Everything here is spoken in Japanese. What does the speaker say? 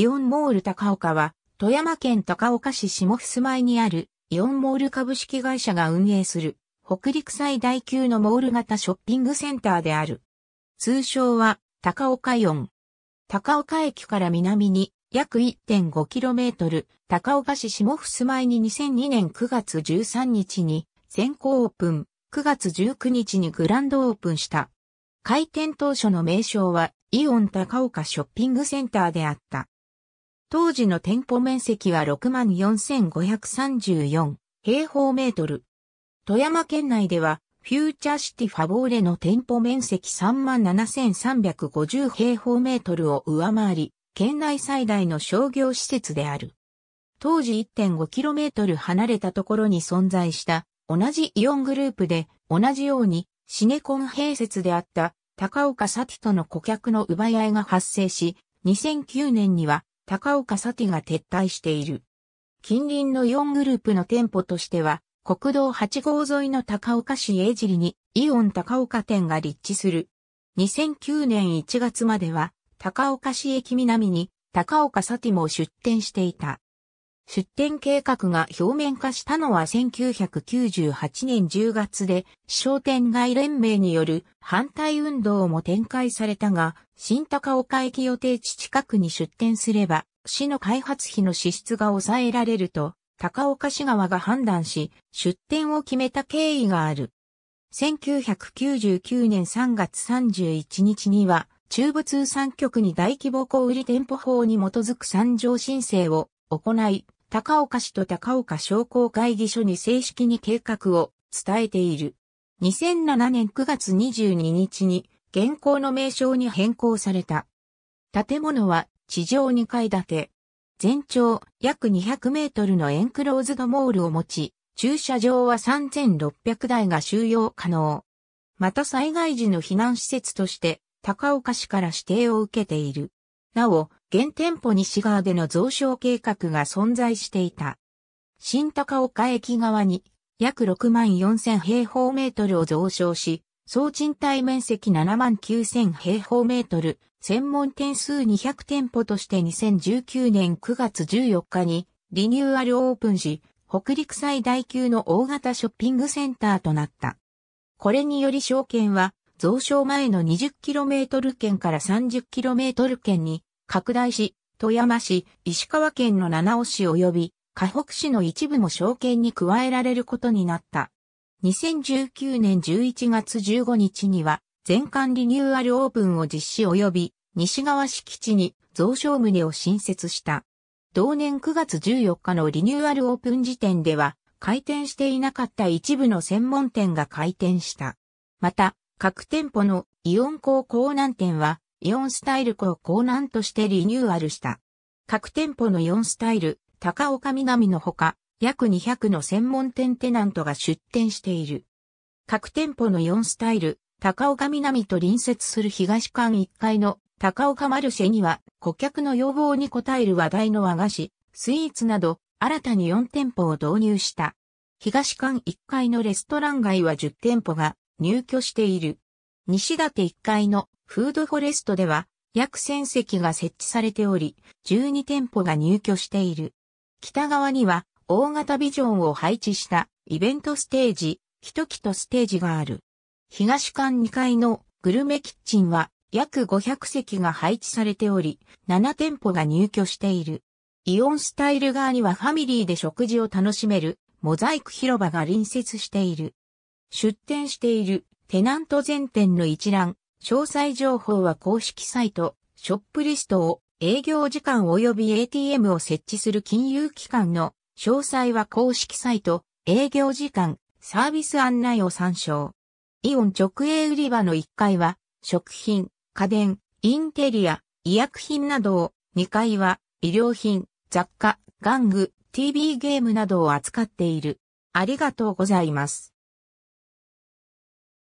イオンモール高岡は、富山県高岡市下いにある、イオンモール株式会社が運営する、北陸最大級のモール型ショッピングセンターである。通称は、高岡イオン。高岡駅から南に、約 1.5km、高岡市下いに2002年9月13日に、先行オープン、9月19日にグランドオープンした。開店当初の名称は、イオン高岡ショッピングセンターであった。当時の店舗面積は64,534平方メートル。富山県内では、フューチャーシティファボーレの店舗面積37,350平方メートルを上回り、県内最大の商業施設である。当時 1.5km 離れたところに存在した同じイオングループで同じようにシネコン併設であった高岡サティとの顧客の奪い合いが発生し、2009年には高岡サティが撤退している。近隣の4グループの店舗としては、国道8号沿いの高岡市江尻にイオン高岡店が立地する。2009年1月までは、高岡市駅南に高岡サティも出店していた。出店計画が表面化したのは1998年10月で、商店街連盟による反対運動も展開されたが、新高岡駅予定地近くに出店すれば、市の開発費の支出が抑えられると、高岡市側が判断し、出店を決めた経緯がある。1999年3月31日には、中部通産局に大規模小売店舗法に基づく参上申請を行い、高岡市と高岡商工会議所に正式に計画を伝えている。2007年9月22日に現行の名称に変更された。建物は地上2階建て。全長約200メートルのエンクローズドモールを持ち、駐車場は3600台が収容可能。また災害時の避難施設として高岡市から指定を受けている。なお、現店舗西側での増床計画が存在していた。新高岡駅側に約6万4000平方メートルを増床し、総賃貸面積7万9000平方メートル、専門店数200店舗として2019年9月14日にリニューアルオープンし、北陸最大級の大型ショッピングセンターとなった。これにより証券は、増床前の 20km 圏から 30km 圏に拡大し、富山市、石川県の七尾市及び、河北市の一部も証券に加えられることになった。2019年11月15日には、全館リニューアルオープンを実施及び、西川敷地に増床棟を新設した。同年9月14日のリニューアルオープン時点では、開店していなかった一部の専門店が開店した。また、各店舗のイオン港港南店は、イオンスタイルコを港南としてリニューアルした。各店舗のイオンスタイル、高岡南のほか、約200の専門店テナントが出店している。各店舗のイオンスタイル、高岡南と隣接する東館1階の高岡マルシェには、顧客の要望に応える話題の和菓子、スイーツなど、新たに4店舗を導入した。東館1階のレストラン街は10店舗が入居している。西立1階のフードフォレストでは約1000席が設置されており、12店舗が入居している。北側には大型ビジョンを配置したイベントステージ、一キとステージがある。東館2階のグルメキッチンは約500席が配置されており、7店舗が入居している。イオンスタイル側にはファミリーで食事を楽しめるモザイク広場が隣接している。出店しているテナント全店の一覧、詳細情報は公式サイト、ショップリストを、営業時間及び ATM を設置する金融機関の、詳細は公式サイト、営業時間、サービス案内を参照。イオン直営売り場の1階は、食品、家電、インテリア、医薬品などを、2階は、医療品、雑貨、玩具、TV ゲームなどを扱っている。ありがとうございます。